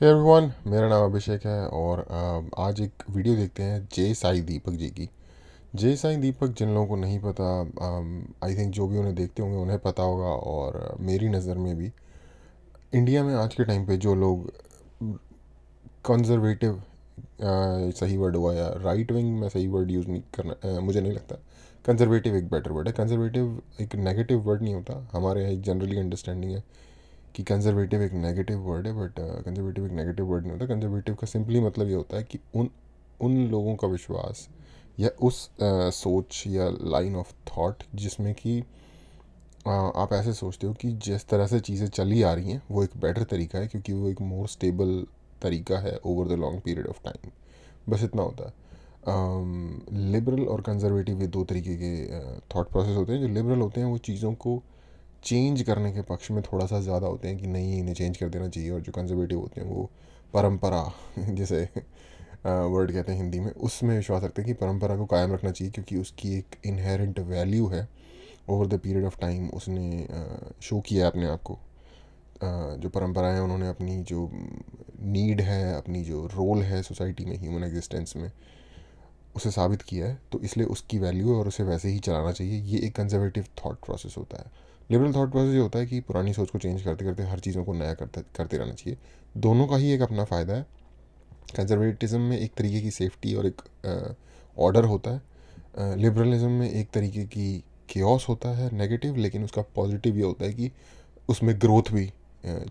Hey everyone मेरा नाम अभिषेक है और आज एक वीडियो देखते हैं जय साई दीपक जी की जय साई दीपक जिन लोगों को नहीं पता आई थिंक जो भी उन्हें देखते होंगे उन्हें पता होगा और मेरी नज़र में भी इंडिया में आज के टाइम पे जो लोग कंजर्वेटिव सही वर्ड हुआ या राइट विंग में सही वर्ड यूज़ नहीं करना आ, मुझे नहीं लगता कंजर्वेटिव एक बेटर वर्ड है कंजर्वेटिव एक नेगेटिव वर्ड नहीं होता हमारे यहाँ एक जनरली अंडरस्टैंडिंग है कि कंजर्वेटिव एक नेगेटिव वर्ड है बट कंजर्वेटिव uh, एक नेगेटिव वर्ड नहीं होता कंजर्वेटिव का सिंपली मतलब ये होता है कि उन उन लोगों का विश्वास या उस uh, सोच या लाइन ऑफ थॉट जिसमें कि uh, आप ऐसे सोचते हो कि जिस तरह से चीज़ें चली आ रही हैं वो एक बेटर तरीका है क्योंकि वो एक मोर स्टेबल तरीका है over the long period of time बस इतना होता है लिबरल um, और कंजर्वेटिव ये दो तरीके के थॉट प्रोसेस होते हैं जो लिबरल होते हैं वो चीज़ों को चेंज करने के पक्ष में थोड़ा सा ज़्यादा होते हैं कि नहीं इन्हें चेंज कर देना चाहिए और जो कंजर्वेटिव होते हैं वो परंपरा जैसे वर्ड कहते हैं हिंदी में उसमें विश्वास रखते हैं कि परंपरा को कायम रखना चाहिए क्योंकि उसकी एक इनहेरेंट वैल्यू है over the period of time उसने शो किया है अपने आप को जो परंपराएं उन्होंने अपनी जो नीड है अपनी जो रोल है सोसाइटी में ह्यूमन एग्जिस्टेंस में उसे साबित किया है तो इसलिए उसकी वैल्यू है और उसे वैसे ही चलाना चाहिए ये एक कंजर्वेटिव थाट प्रोसेस होता है लिबरल थाट प्रोसेस ये होता है कि पुरानी सोच को चेंज करते करते हर चीज़ों को नया करते करते रहना चाहिए दोनों का ही एक अपना फ़ायदा है कंजर्वेटिज़म में एक तरीके की सेफ्टी और एक ऑर्डर होता है लिबरलिज़म में एक तरीके की केस होता है नेगेटिव लेकिन उसका पॉजिटिव ये होता है कि उसमें ग्रोथ भी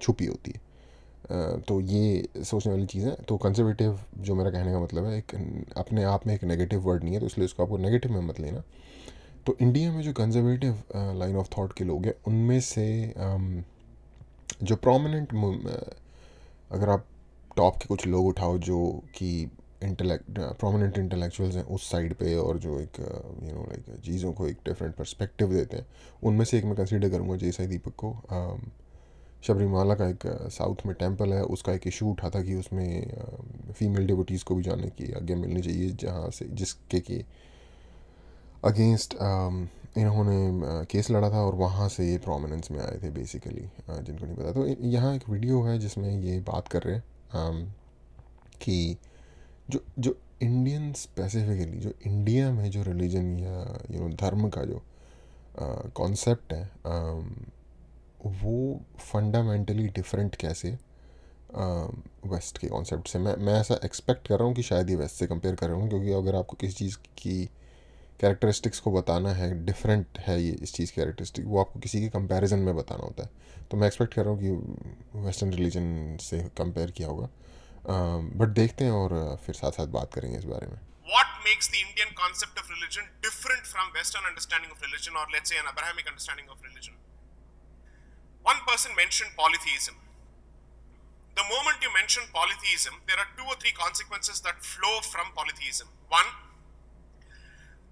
छुपी होती है तो ये सोचने वाली चीज़ है तो कंजर्वेटिव जो मेरा कहने का मतलब है एक अपने आप में एक नेगेटिव वर्ड नहीं है तो इसलिए उसको आपको नेगेटिव में मत लेना तो इंडिया में जो कंजर्वेटिव लाइन ऑफ थॉट के लोग हैं उनमें से um, जो प्रोमिनेंट uh, अगर आप टॉप के कुछ लोग उठाओ जो कि इंटेलेक्ट प्रोमिनेंट इंटेलेक्चुअल्स हैं उस साइड पे और जो एक यू नो लाइक चीज़ों को एक डिफरेंट पर्सपेक्टिव देते हैं उनमें से एक मैं कंसीडर करूँगा जे साई दीपक को शबरीमाला um, का एक साउथ uh, में टेम्पल है उसका एक इशू उठा था कि उसमें फीमेल um, डिबोटीज़ को भी जाने की आगे मिलनी चाहिए जहाँ से जिसके कि अगेंस्ट um, इन्होंने केस uh, लड़ा था और वहाँ से ये प्रोमिनेंस में आए थे बेसिकली uh, जिनको नहीं पता तो यहाँ एक वीडियो है जिसमें ये बात कर रहे हैं um, कि जो जो इंडियन स्पेसिफिकली जो इंडिया में जो रिलीजन या यू नो धर्म का जो कॉन्सेप्ट uh, है um, वो फंडामेंटली डिफरेंट कैसे वेस्ट के कॉन्सेप्ट से मैं मैं ऐसा एक्सपेक्ट कर रहा हूँ कि शायद ही वेस्ट से कंपेयर कर रहा हूँ क्योंकि अगर आपको किसी चीज़ की कैरेक्टरिस्टिक्स को बताना है डिफरेंट है ये इस चीज़ की कैरेक्टरिस्टिक वो आपको किसी के कंपैरिजन में बताना होता है तो मैं एक्सपेक्ट कर रहा हूँ कि वेस्टर्न रिलीजन से कंपेयर किया होगा बट देखते हैं और फिर साथ साथ बात करेंगे इस बारे में What makes the Indian concept of religion different from Western understanding of religion or let's say an Abrahamic understanding of religion? One person mentioned polytheism. The moment you mention polytheism, there are two or three consequences that flow from polytheism. One,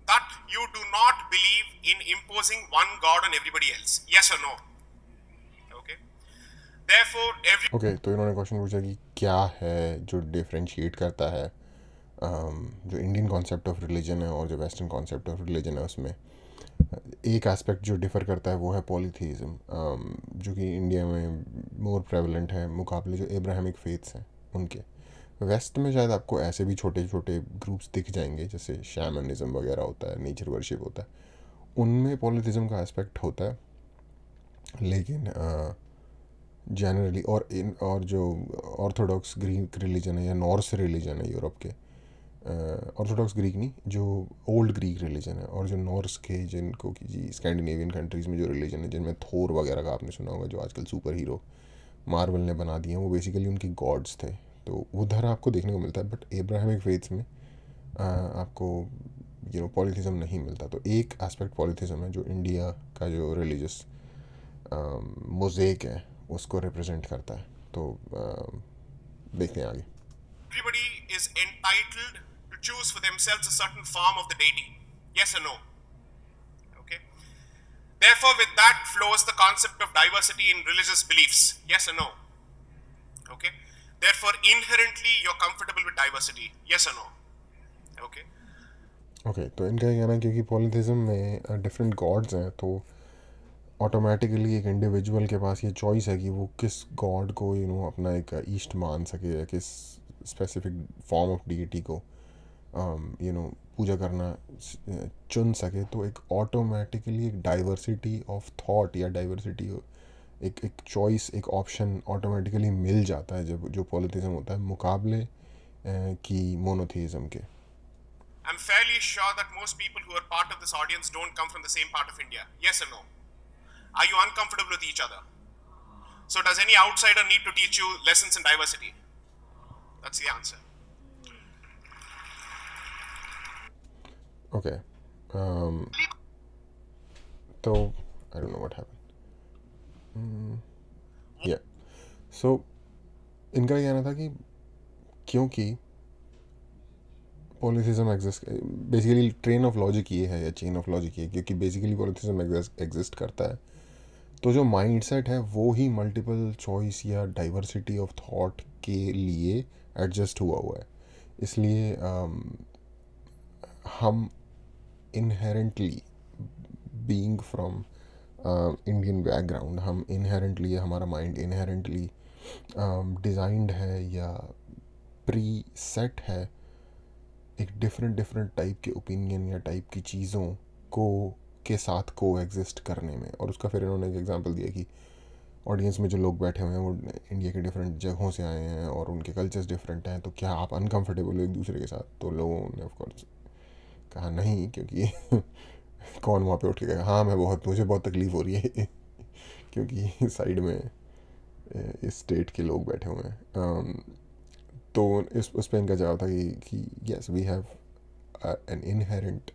that you do not believe in imposing one god on everybody else yes or no okay therefore every okay तो इन्होंने question पूछा कि क्या है जो differentiate करता है um, जो इंडियन कॉन्सेप्ट ऑफ रिलीजन है और जो वेस्टर्न कॉन्सेप्ट ऑफ रिलीजन है उसमें एक एस्पेक्ट जो डिफ़र करता है वो है पॉलीथीज़म um, जो कि इंडिया में मोर प्रेवलेंट है मुकाबले जो इब्राहमिक फेथ्स हैं उनके वेस्ट में शायद आपको ऐसे भी छोटे छोटे ग्रुप्स दिख जाएंगे जैसे शैमनिज्म वगैरह होता है नेचर वर्शिप होता है उनमें पॉलिथिज्म का एस्पेक्ट होता है लेकिन जनरली और इन और जो ऑर्थोडॉक्स ग्रीक रिलीजन है या नॉर्स रिलीजन है यूरोप के ऑर्थोडॉक्स ग्रीक नहीं जो ओल्ड ग्रीक रिलीजन है और जो नॉर्स के जिनको कि जी स्कैंडिनेवियन कंट्रीज़ में जो रिलीजन है जिनमें थोर वगैरह का आपने सुना होगा जो आजकल सुपर हीरो मार्वल ने बना दिए हैं वो बेसिकली उनके गॉड्स थे तो उधर आपको देखने को मिलता है बट एब्राहमिक फेथ्स में आपको यू नो पॉलिथिज्म नहीं मिलता तो एक एस्पेक्ट पॉलिथिज्म है जो इंडिया का जो रिलीजस मोजेक है उसको रिप्रेजेंट करता है तो देखते हैं आगे everybody is entitled to choose for themselves a certain form of the deity yes okay? therefore inherently you're comfortable with diversity yes or no okay okay तो इनका ये कहना क्योंकि पॉलिथिज्म में डिफरेंट uh, गॉड्स हैं तो ऑटोमेटिकली एक individual के पास ये चॉइस है कि वो किस गॉड को यू नो अपना एक ईस्ट मान सके या किस स्पेसिफिक फॉर्म ऑफ डीटी को यू um, नो पूजा करना uh, चुन सके तो एक ऑटोमेटिकली एक डाइवर्सिटी ऑफ थॉट या डाइवर्सिटी एक एक चॉइस एक ऑप्शन ऑटोमेटिकली मिल जाता है जब जो पॉलिथिज्म होता है मुकाबले की मोनोथीज्म के I'm fairly sure that most people who are part of this audience don't come from the same part of India. Yes or no? Are you uncomfortable with each other? So, does any outsider need to teach you lessons in diversity? That's the answer. Okay. Um, so, I don't know what happened. या mm-hmm. सो इनका कहना था कि क्योंकि polytheism exist basically train of logic ये है या chain of logic ये क्योंकि बेसिकली पॉलिथिज्म एग्जिस्ट करता है तो जो माइंड सेट है वो ही मल्टीपल चॉइस या डाइवर्सिटी ऑफ थॉट के लिए एडजस्ट हुआ हुआ है इसलिए um, हम inherently being from Indian background हम इनहेरेंटली हमारा माइंड इनहेरेंटली डिज़ाइंड है या प्री सेट है एक डिफरेंट डिफरेंट टाइप के ओपिनियन या टाइप की चीज़ों को के साथ को एग्जिस्ट करने में और उसका फिर इन्होंने एक एग्जांपल दिया कि ऑडियंस में जो लोग बैठे हुए हैं वो इंडिया के डिफरेंट जगहों से आए हैं और उनके कल्चर्स डिफरेंट हैं तो क्या आप अनकम्फर्टेबल हो एक दूसरे के साथ तो लोगों ने ऑफकोर्स कहा नहीं क्योंकि कौन वहाँ पे उठ के गया हाँ मैं बहुत मुझे बहुत तकलीफ़ हो रही है क्योंकि साइड में इस स्टेट के लोग बैठे हुए हैं तो इस उस पर इनका जवाब था कि कि yes we have an inherent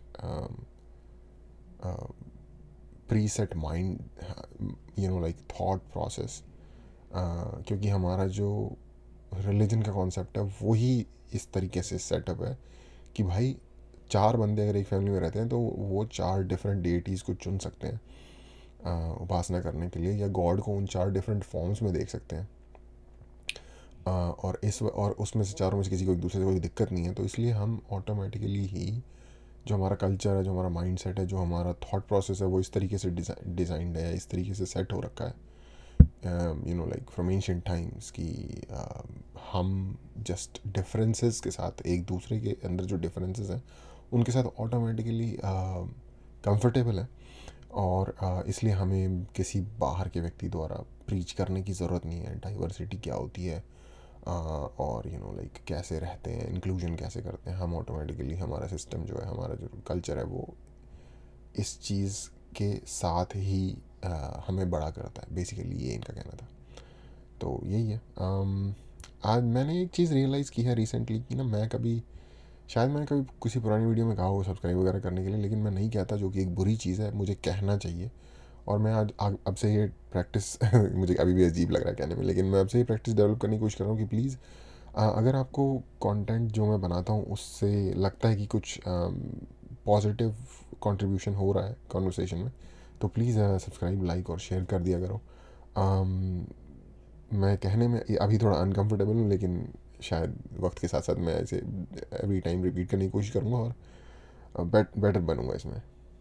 preset mind you know like thought process क्योंकि हमारा जो रिलीजन का कॉन्सेप्ट है वही इस तरीके से सेटअप है कि भाई चार बंदे अगर एक फैमिली में रहते हैं तो वो चार डिफरेंट डेटीज़ को चुन सकते हैं उपासना करने के लिए या गॉड को उन चार डिफरेंट फॉर्म्स में देख सकते हैं आ, और इस और उसमें से चारों में से किसी को एक दूसरे से कोई दिक्कत नहीं है तो इसलिए हम ऑटोमेटिकली ही जो हमारा कल्चर है जो हमारा माइंड सेट है जो हमारा थाट प्रोसेस है वो इस तरीके से डिज़ाइंड है इस तरीके से सेट हो रखा है you know like from ancient times कि uh, हम जस्ट डिफरेंसेस के साथ एक दूसरे के अंदर जो डिफरेंसेस हैं उनके साथ ऑटोमेटिकली कंफर्टेबल है और इसलिए हमें किसी बाहर के व्यक्ति द्वारा प्रीच करने की ज़रूरत नहीं है डाइवर्सिटी क्या होती है और यू नो लाइक कैसे रहते हैं इंक्लूजन कैसे करते हैं हम ऑटोमेटिकली हमारा सिस्टम जो है हमारा जो कल्चर है वो इस चीज़ के साथ ही आ, हमें बड़ा करता है बेसिकली ये इनका कहना था तो यही है आज मैंने एक चीज़ रियलाइज़ की है रिसेंटली कि ना मैं कभी शायद मैंने कभी किसी पुरानी वीडियो में कहा हो सब्सक्राइब वगैरह करने के लिए लेकिन मैं नहीं कहता जो कि एक बुरी चीज़ है मुझे कहना चाहिए और मैं आज अब से ये प्रैक्टिस मुझे अभी भी अजीब लग रहा है कहने में लेकिन मैं अब से ही प्रैक्टिस डेवलप करने की कोशिश कर रहा हूँ कि प्लीज़ अगर आपको कंटेंट जो मैं बनाता हूँ उससे लगता है कि कुछ पॉजिटिव कंट्रीब्यूशन हो रहा है कॉन्वर्सेशन में तो प्लीज़ सब्सक्राइब लाइक और शेयर कर दिया करो मैं कहने में अभी थोड़ा अनकम्फर्टेबल हूँ लेकिन शायद वक्त के साथ साथ मैं इसे एवरी टाइम रिपीट करने की कोशिश करूँगा और बेटर uh, बनूँगा इसमें